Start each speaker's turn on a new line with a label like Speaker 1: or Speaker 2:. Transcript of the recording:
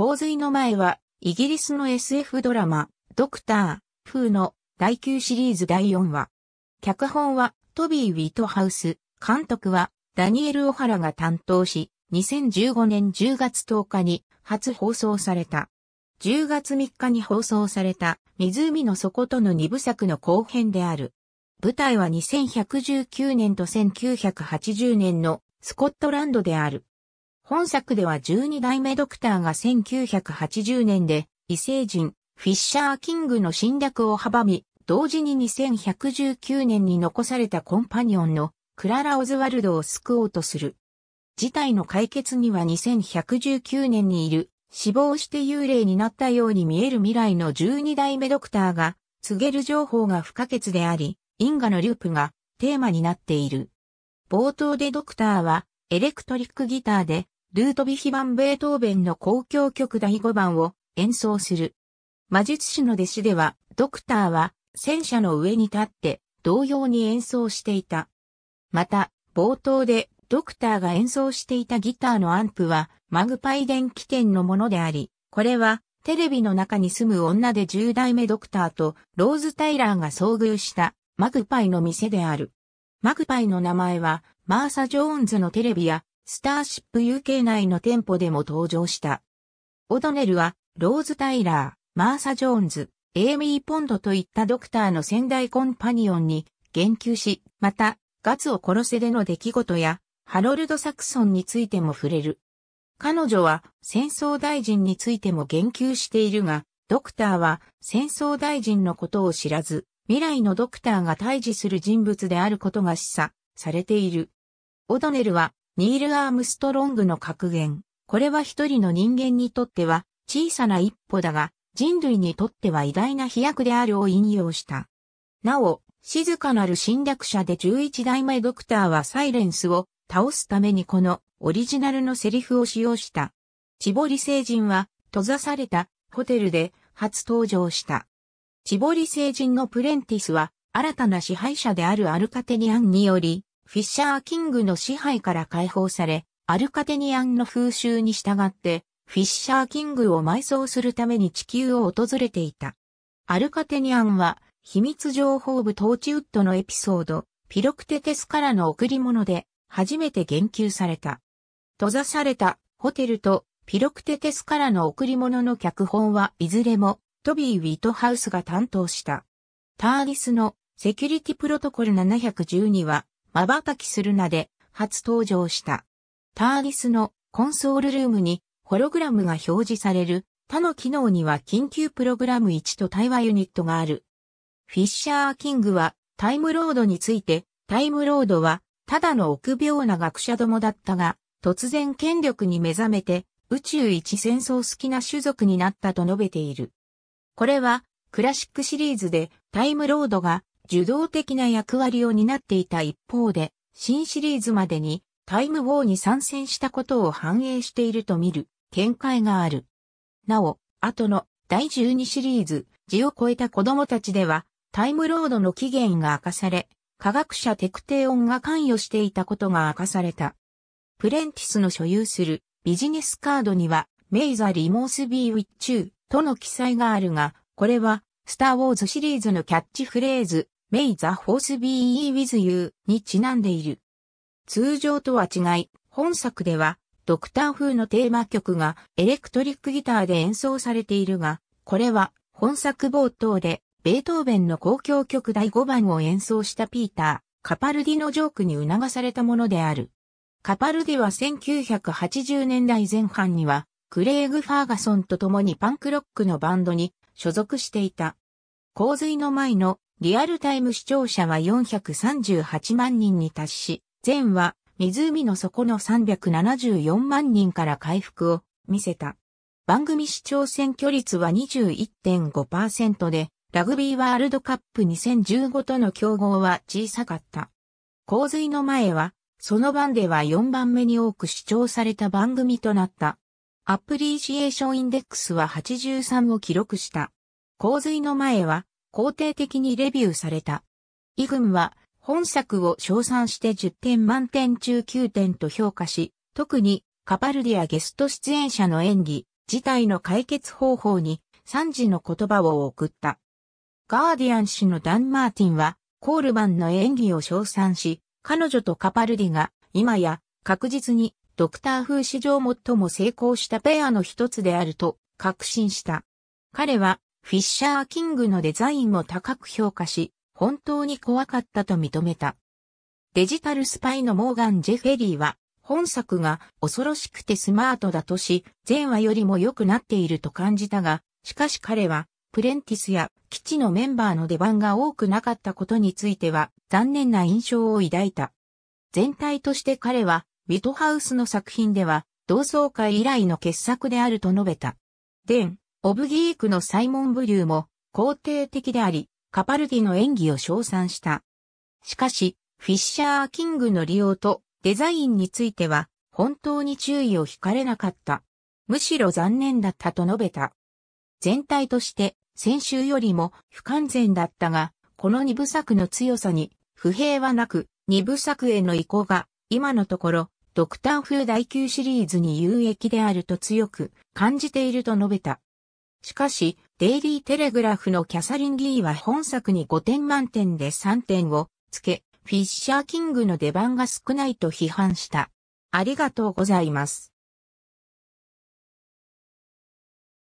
Speaker 1: 洪水の前は、イギリスの SF ドラマ、ドクター、風の第9シリーズ第4話。脚本は、トビー・ウィトハウス、監督は、ダニエル・オハラが担当し、2015年10月10日に初放送された。10月3日に放送された湖の底との2部作の後編である。舞台は2119年と1980年のスコットランドである。本作では12代目ドクターが1980年で異星人、フィッシャー・キングの侵略を阻み、同時に2119年に残されたコンパニオンのクララ・オズワルドを救おうとする。事態の解決には2119年にいる死亡して幽霊になったように見える未来の12代目ドクターが告げる情報が不可欠であり、因果のループがテーマになっている。冒頭でドクターはエレクトリックギターでルートビヒ版ベートーベンの交響曲第5番を演奏する。魔術師の弟子では、ドクターは戦車の上に立って同様に演奏していた。また、冒頭でドクターが演奏していたギターのアンプはマグパイ電気店のものであり、これはテレビの中に住む女で10代目ドクターとローズ・タイラーが遭遇したマグパイの店である。マグパイの名前はマーサ・ジョーンズのテレビやスターシップ UK 内の店舗でも登場した。オドネルは、ローズ・タイラー、マーサ・ジョーンズ、エイミー・ポンドといったドクターの先代コンパニオンに言及し、また、ガツを殺せでの出来事や、ハロルド・サクソンについても触れる。彼女は戦争大臣についても言及しているが、ドクターは戦争大臣のことを知らず、未来のドクターが対峙する人物であることが示唆されている。オドネルはニール・アームストロングの格言。これは一人の人間にとっては小さな一歩だが、人類にとっては偉大な飛躍であるを引用した。なお、静かなる侵略者で11代目ドクターはサイレンスを倒すためにこのオリジナルのセリフを使用した。チボリ聖人は閉ざされたホテルで初登場した。チボリ聖人のプレンティスは新たな支配者であるアルカテニアンによりフィッシャー・キングの支配から解放され、アルカテニアンの風習に従って、フィッシャー・キングを埋葬するために地球を訪れていた。アルカテニアンは、秘密情報部トーチウッドのエピソード、ピロクテテスからの贈り物で、初めて言及された。閉ざされたホテルとピロクテテスからの贈り物の脚本はいずれもトビー・ウィートハウスが担当した。ターギスのセキュリティプロトコル712は瞬きするなで初登場した。ターリスのコンソールルームにホログラムが表示される他の機能には緊急プログラム1と対話ユニットがある。フィッシャー・キングはタイムロードについて、タイムロードはただの臆病な学者どもだったが、突然権力に目覚めて宇宙一戦争好きな種族になったと述べている。これはクラシックシリーズでタイムロードが受動的な役割を担っていた一方で、新シリーズまでにタイムウォーに参戦したことを反映していると見る見解がある。なお、後の第12シリーズ、字を超えた子供たちでは、タイムロードの起源が明かされ、科学者テクテオンが関与していたことが明かされた。プレンティスの所有するビジネスカードには、メイザ・リモース・ビー・ウィッチューとの記載があるが、これは、スター・ウォーズシリーズのキャッチフレーズ、May the Force be with you にちなんでいる。通常とは違い、本作では、ドクター風のテーマ曲がエレクトリックギターで演奏されているが、これは本作冒頭でベートーベンの公共曲第5番を演奏したピーター、カパルディのジョークに促されたものである。カパルディは1980年代前半には、クレイグ・ファーガソンと共にパンクロックのバンドに所属していた。洪水の前のリアルタイム視聴者は438万人に達し、前は湖の底の374万人から回復を見せた。番組視聴選挙率は21.5%で、ラグビーワールドカップ2015との競合は小さかった。洪水の前は、その番では4番目に多く視聴された番組となった。アプリシエーションインデックスは83を記録した。洪水の前は、肯定的にレビューされた。イグムは本作を称賛して10点満点中9点と評価し、特にカパルディやゲスト出演者の演技、事態の解決方法に3時の言葉を送った。ガーディアン氏のダン・マーティンは、コールマンの演技を称賛し、彼女とカパルディが今や確実にドクター風史上最も成功したペアの一つであると確信した。彼はフィッシャー・キングのデザインも高く評価し、本当に怖かったと認めた。デジタルスパイのモーガン・ジェフェリーは、本作が恐ろしくてスマートだとし、前話よりも良くなっていると感じたが、しかし彼は、プレンティスや基地のメンバーの出番が多くなかったことについては、残念な印象を抱いた。全体として彼は、ウィトハウスの作品では、同窓会以来の傑作であると述べた。デン、オブギークのサイモン・ブリューも肯定的であり、カパルディの演技を称賛した。しかし、フィッシャー・キングの利用とデザインについては本当に注意を引かれなかった。むしろ残念だったと述べた。全体として先週よりも不完全だったが、この二部作の強さに不平はなく、二部作への移行が今のところドクター風第9シリーズに有益であると強く感じていると述べた。しかし、デイリーテレグラフのキャサリン・リーは本作に5点満点で3点をつけ、フィッシャー・キングの出番が少ないと批判した。ありがとうございます。